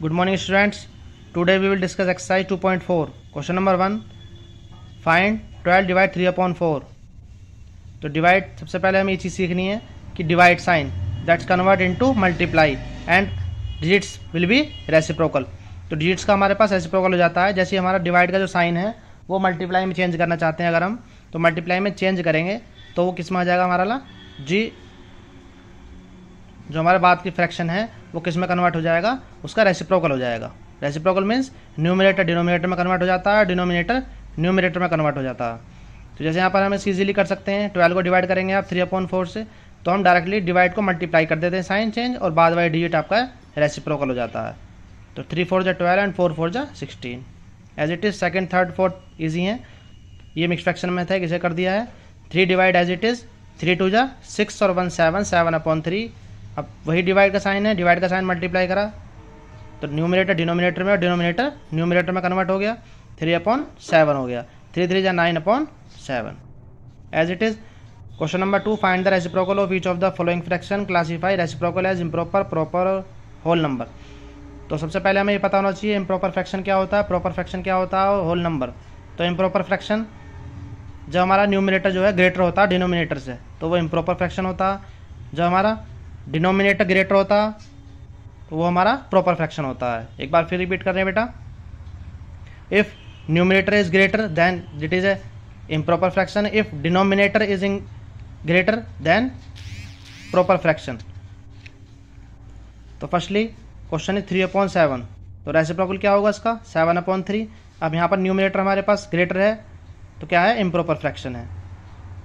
good morning students today we will discuss exercise 2.4 question number one find 12 divide 3 upon 4 तो divide सबसे पहले हमें ये चीज़ सीखनी है कि divide sign that's convert into multiply and digits will be reciprocal तो डिजिट्स का हमारे पास रेसिप्रोकल हो जाता है जैसे हमारा डिवाइड का जो साइन है वो मल्टीप्लाई में चेंज करना चाहते हैं अगर हम तो मल्टीप्लाई में चेंज करेंगे तो वो किस में आ जाएगा हमारा ला जी जो हमारे बात की फ्रैक्शन है वो किस में कन्वर्ट हो जाएगा उसका रेसिप्रोकल हो जाएगा रेसिप्रोकल मीन्स न्यूमिनेटर डिनोमिनेटर में कन्वर्ट हो जाता है डिनोमिनेटर न्यूमिनेटर में कन्वर्ट हो जाता है तो जैसे यहाँ पर हम इसे इजीली कर सकते हैं ट्वेल्व को डिवाइड करेंगे आप थ्री अपॉन फोर से तो हम डायरेक्टली डिवाइड को मल्टीप्लाई कर देते हैं साइन चेंज और बाद वाई डिजिट आपका रेसिप्रोकल हो जाता है तो थ्री फोर जा ट्वेल्व एंड फोर फोर जा sixteen as it is second third fourth easy हैं ये मिक्स फ्रैक्शन में था किसे कर दिया है three divide as it is three two जा सिक्स और one seven seven upon three अब वही डिवाइड का साइन है डिवाइड का साइन मल्टीप्लाई करा तो न्यूमिनेटर डिनोमिनेटर में और डिनोमिनेटर न्यूमिनेटर में कन्वर्ट हो गया थ्री अपॉन सेवन हो गया थ्री थ्री या nine upon seven as it is question number two find the reciprocal of each of the following fraction classify reciprocal as improper proper whole number तो सबसे पहले हमें ये पता होना चाहिए इम्प्रॉपर फ्रैक्शन क्या होता है प्रॉपर फ्रैक्शन क्या होता है होल नंबर तो इम्प्रॉपर फ्रैक्शन जब हमारा न्यूमिनेटर जो है ग्रेटर होता है डिनोमिनेटर से तो वो इम्प्रॉपर फ्रैक्शन होता है जब हमारा डिनोमिनेटर ग्रेटर होता तो वो हमारा प्रॉपर फ्रैक्शन होता है एक बार फिर रिपीट कर रहे हैं बेटा if numerator is greater than it is a improper fraction if denominator is in greater than proper fraction तो firstly question three upon seven तो रेसिप्रोकल क्या होगा इसका सेवन अपॉइंट थ्री अब यहाँ पर न्यूमिनेटर हमारे पास ग्रेटर है तो क्या है इम्प्रॉपर फ्रैक्शन है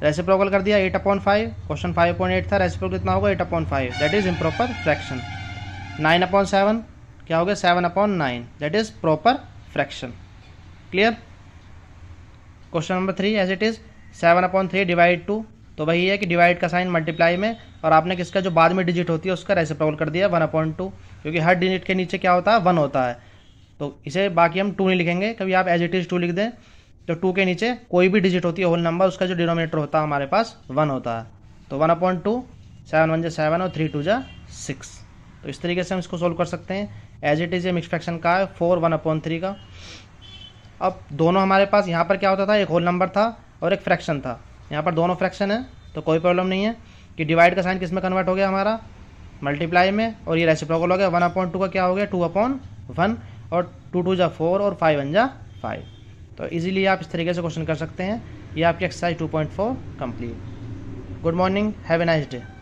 रेसिप्रोकल कर दिया eight upon five question five point eight था रेसिप्रोकल कितना होगा eight upon five that is improper fraction nine upon seven क्या हो गया seven upon nine that is proper fraction clear question number three as it is seven upon three divide two तो वही है कि डिवाइड का साइन मल्टीप्लाई में और आपने किसका जो बाद में डिजिट होती है उसका रेसिप्रोकल कर दिया वन अपॉइंट टू क्योंकि हर डिजिट के नीचे क्या होता है वन होता है तो इसे बाकी हम टू नहीं लिखेंगे कभी आप एज इट इज़ टू लिख दें तो टू के नीचे कोई भी डिजिट होती है होल नंबर उसका जो डिनोमिनेटर होता है हमारे पास वन होता है तो one point two seven one जै सेवन और थ्री टू जै सिक्स तो इस तरीके से हम इसको सोल्व कर सकते हैं एज इट इज़ ये मिक्स फ्रैक्शन का है फोर वन अपॉइंट थ्री का अब दोनों हमारे पास यहाँ पर क्या होता था एक होल नंबर था और एक फ्रैक्शन था यहाँ पर दोनों फ्रैक्शन है तो कोई प्रॉब्लम नहीं है कि डिवाइड का साइन किस में कन्वर्ट हो गया हमारा मल्टीप्लाई में और ये रेसिप्रोकल हो गया वन अपॉइंट टू का क्या हो गया टू अपॉइंट वन और टू टू जा फोर और फाइव वन जा फाइव तो इजीली आप इस तरीके से क्वेश्चन कर सकते हैं ये आपकी exercise 2.4 complete good morning have a nice day